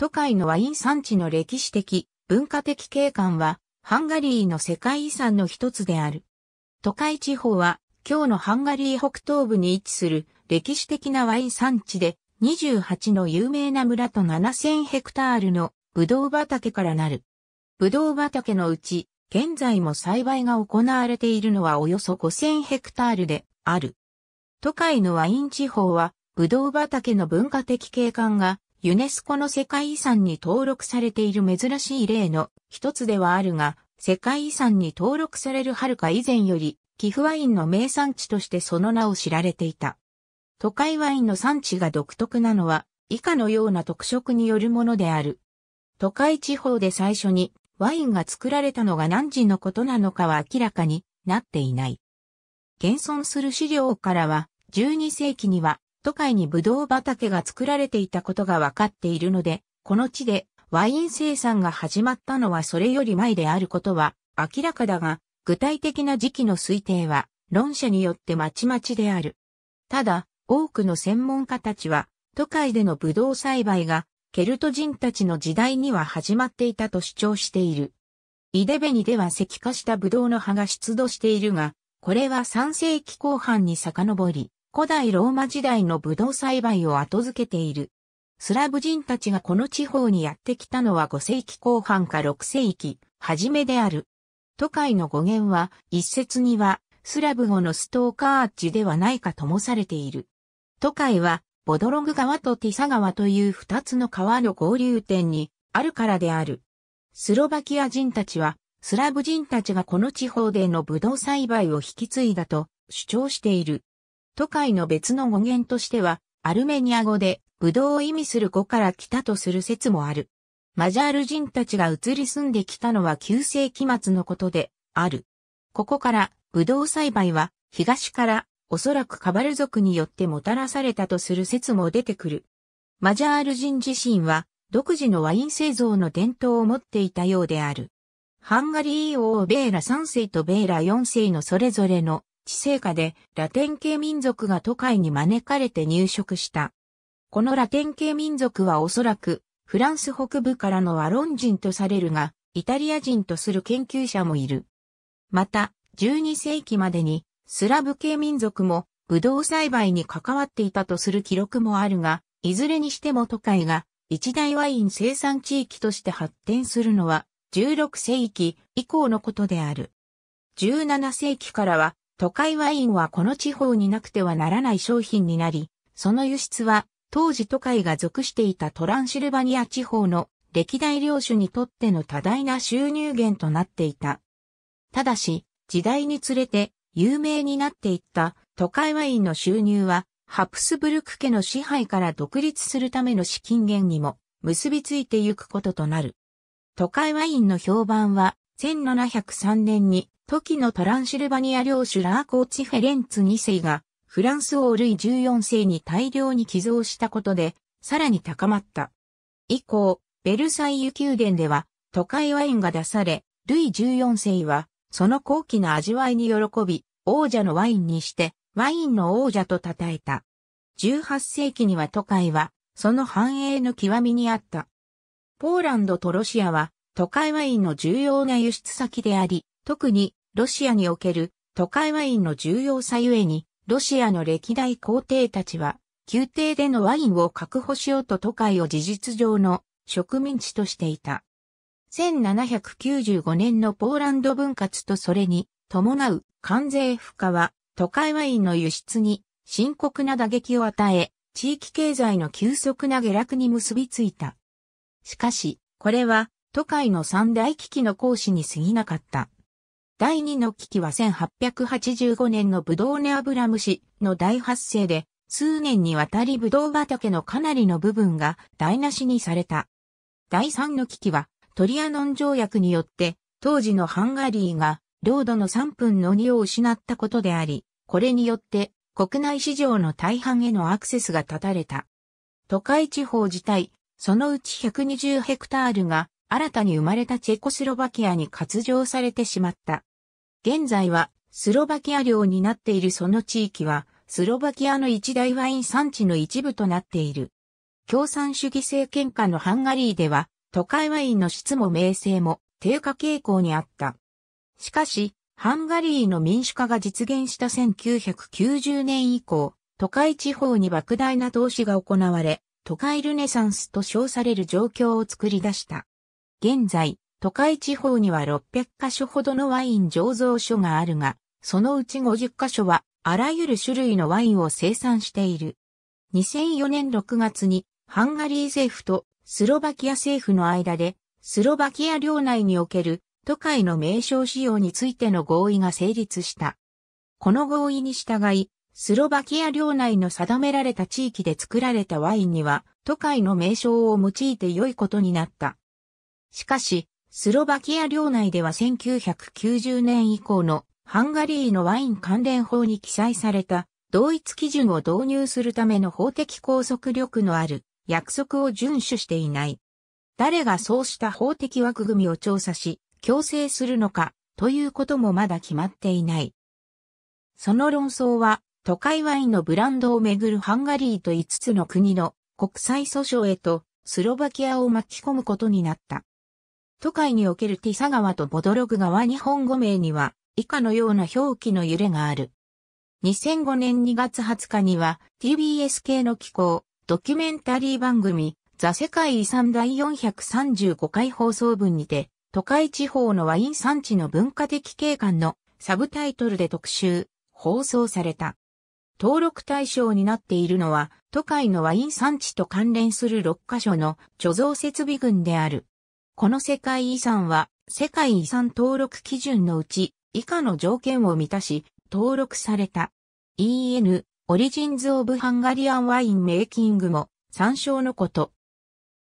都会のワイン産地の歴史的、文化的景観は、ハンガリーの世界遺産の一つである。都会地方は、今日のハンガリー北東部に位置する歴史的なワイン産地で、28の有名な村と7000ヘクタールのブドウ畑からなる。ブドウ畑のうち、現在も栽培が行われているのはおよそ5000ヘクタールである。都会のワイン地方は、ブドウ畑の文化的景観がユネスコの世界遺産に登録されている珍しい例の一つではあるが、世界遺産に登録されるはるか以前より、寄付ワインの名産地としてその名を知られていた。都会ワインの産地が独特なのは、以下のような特色によるものである。都会地方で最初にワインが作られたのが何時のことなのかは明らかになっていない。現存する資料からは、12世紀には都会にブドウ畑が作られていたことがわかっているので、この地でワイン生産が始まったのはそれより前であることは明らかだが、具体的な時期の推定は論者によってまちまちである。ただ、多くの専門家たちは、都会でのブドウ栽培がケルト人たちの時代には始まっていたと主張している。イデベニでは石化したブドウの葉が出土しているが、これは3世紀後半に遡り、古代ローマ時代のブドウ栽培を後付けている。スラブ人たちがこの地方にやってきたのは5世紀後半か6世紀、初めである。都会の語源は、一説には、スラブ語のストーカーアッではないかともされている。都会は、ボドログ川とティサ川という二つの川の合流点にあるからである。スロバキア人たちは、スラブ人たちがこの地方でのブドウ栽培を引き継いだと主張している。都会の別の語源としては、アルメニア語で、ブドウを意味する語から来たとする説もある。マジャール人たちが移り住んできたのは9世紀末のことで、ある。ここから、ブドウ栽培は、東から、おそらくカバル族によってもたらされたとする説も出てくる。マジャール人自身は、独自のワイン製造の伝統を持っていたようである。ハンガリー王ベーラ3世とベーラ4世のそれぞれの地政下でラテン系民族が都会に招かれて入植した。このラテン系民族はおそらくフランス北部からのワロン人とされるが、イタリア人とする研究者もいる。また、12世紀までにスラブ系民族もブドウ栽培に関わっていたとする記録もあるが、いずれにしても都会が一大ワイン生産地域として発展するのは16世紀以降のことである。17世紀からは都会ワインはこの地方になくてはならない商品になり、その輸出は当時都会が属していたトランシルバニア地方の歴代領主にとっての多大な収入源となっていた。ただし、時代につれて有名になっていった都会ワインの収入はハプスブルク家の支配から独立するための資金源にも結びついてゆくこととなる。都会ワインの評判は1703年に、時のトランシルバニア領主ラーコーチ・フェレンツ2世が、フランス王ルイ14世に大量に寄贈したことで、さらに高まった。以降、ベルサイユ宮殿では、都会ワインが出され、ルイ14世は、その高貴な味わいに喜び、王者のワインにして、ワインの王者と称えた。18世紀には都会は、その繁栄の極みにあった。ポーランドとロシアは、都会ワインの重要な輸出先であり、特にロシアにおける都会ワインの重要さゆえに、ロシアの歴代皇帝たちは、宮廷でのワインを確保しようと都会を事実上の植民地としていた。1795年のポーランド分割とそれに伴う関税負荷は都会ワインの輸出に深刻な打撃を与え、地域経済の急速な下落に結びついた。しかし、これは都会の三大危機の講師に過ぎなかった。第二の危機は1885年のブドウネアブラムシの大発生で、数年にわたりブドウ畑のかなりの部分が台無しにされた。第三の危機は、トリアノン条約によって、当時のハンガリーが、領土の3分の2を失ったことであり、これによって国内市場の大半へのアクセスが断たれた。都会地方自体、そのうち120ヘクタールが新たに生まれたチェコスロバキアに割譲されてしまった。現在はスロバキア領になっているその地域は、スロバキアの一大ワイン産地の一部となっている。共産主義政権下のハンガリーでは、都会ワインの質も名声も低下傾向にあった。しかし、ハンガリーの民主化が実現した1990年以降、都会地方に莫大な投資が行われ、都会ルネサンスと称される状況を作り出した。現在、都会地方には600カ所ほどのワイン醸造所があるが、そのうち50カ所はあらゆる種類のワインを生産している。2004年6月にハンガリー政府とスロバキア政府の間でスロバキア領内における都会の名称使用についての合意が成立した。この合意に従い、スロバキア領内の定められた地域で作られたワインには、都会の名称を用いて良いことになった。しかし、スロバキア領内では1990年以降のハンガリーのワイン関連法に記載された同一基準を導入するための法的拘束力のある約束を遵守していない。誰がそうした法的枠組みを調査し、強制するのか、ということもまだ決まっていない。その論争は、都会ワインのブランドをめぐるハンガリーと5つの国の国際訴訟へとスロバキアを巻き込むことになった。都会におけるティサ川とボドログ川日本語名には、以下のような表記の揺れがある。2005年2月20日には、TBS 系の機構、ドキュメンタリー番組、ザ・世界遺産第435回放送分にて、都会地方のワイン産地の文化的景観のサブタイトルで特集、放送された。登録対象になっているのは、都会のワイン産地と関連する6カ所の貯蔵設備群である。この世界遺産は世界遺産登録基準のうち以下の条件を満たし登録された EN オリジンズ・オブ・ハンガリアン・ワイン・メイキングも参照のこと。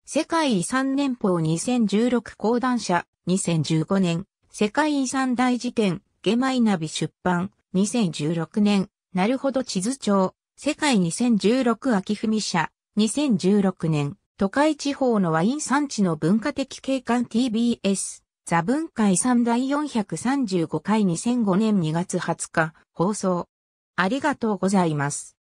世界遺産年報2016講談社2015年世界遺産大辞典ゲマイナビ出版2016年なるほど地図帳世界2016秋文社2016年都会地方のワイン産地の文化的景観 TBS、ザ文化遺産第435回2005年2月20日、放送。ありがとうございます。